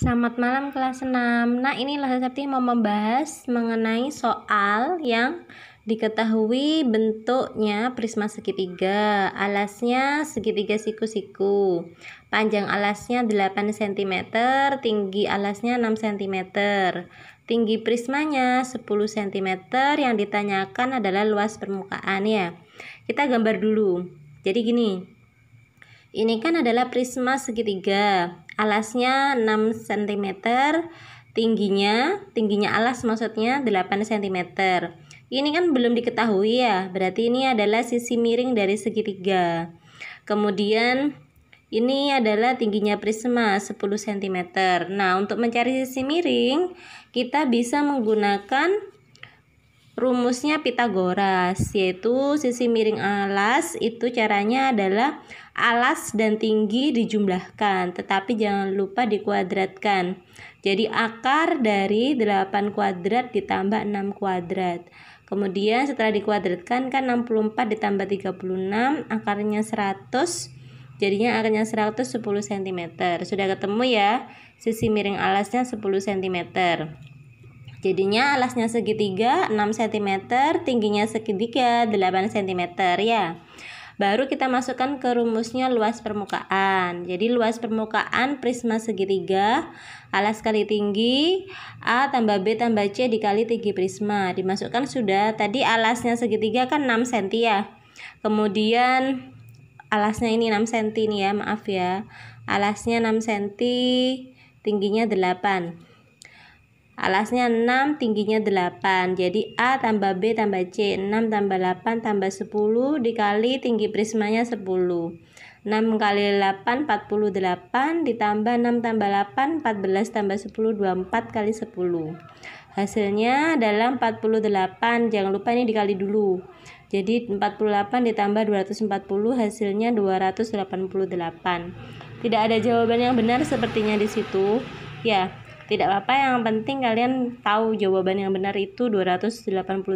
Selamat malam kelas 6. Nah, inilah Septi mau membahas mengenai soal yang diketahui bentuknya prisma segitiga, alasnya segitiga siku-siku. Panjang alasnya 8 cm, tinggi alasnya 6 cm. Tinggi prismanya 10 cm. Yang ditanyakan adalah luas permukaan ya. Kita gambar dulu. Jadi gini, ini kan adalah prisma segitiga. Alasnya 6 cm, tingginya, tingginya alas maksudnya 8 cm. Ini kan belum diketahui ya, berarti ini adalah sisi miring dari segitiga. Kemudian ini adalah tingginya prisma 10 cm. Nah, untuk mencari sisi miring, kita bisa menggunakan rumusnya Pitagoras yaitu sisi miring alas itu caranya adalah alas dan tinggi dijumlahkan tetapi jangan lupa dikuadratkan jadi akar dari 8 kuadrat ditambah 6 kuadrat kemudian setelah dikuadratkan kan 64 ditambah 36 akarnya 100 jadinya akarnya 110 cm. Sudah ketemu ya, sisi miring alasnya 10 cm. Jadinya alasnya segitiga 6 cm, tingginya segitiga 8 cm ya. Baru kita masukkan ke rumusnya luas permukaan. Jadi luas permukaan prisma segitiga alas kali tinggi A tambah B tambah C dikali tinggi prisma. Dimasukkan sudah. Tadi alasnya segitiga kan 6 cm ya. Kemudian alasnya ini 6 cm nih ya, maaf ya. Alasnya 6 cm, tingginya 8 Alasnya 6, tingginya 8. Jadi A tambah B tambah C. 6 tambah 8 tambah 10 dikali tinggi prismanya 10. 6 kali 8, 48. Ditambah 6 tambah 8, 14 tambah 10, 24 kali 10. Hasilnya adalah 48. Jangan lupa ini dikali dulu. Jadi 48 ditambah 240 hasilnya 288. Tidak ada jawaban yang benar sepertinya di situ. Ya, tidak apa-apa, yang penting kalian tahu jawaban yang benar itu 288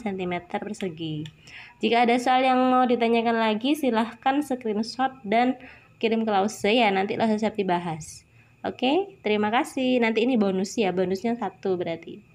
cm persegi. Jika ada soal yang mau ditanyakan lagi, silahkan screenshot dan kirim ke Lause ya, nanti Lause siap dibahas. Oke, terima kasih. Nanti ini bonus ya, bonusnya satu berarti.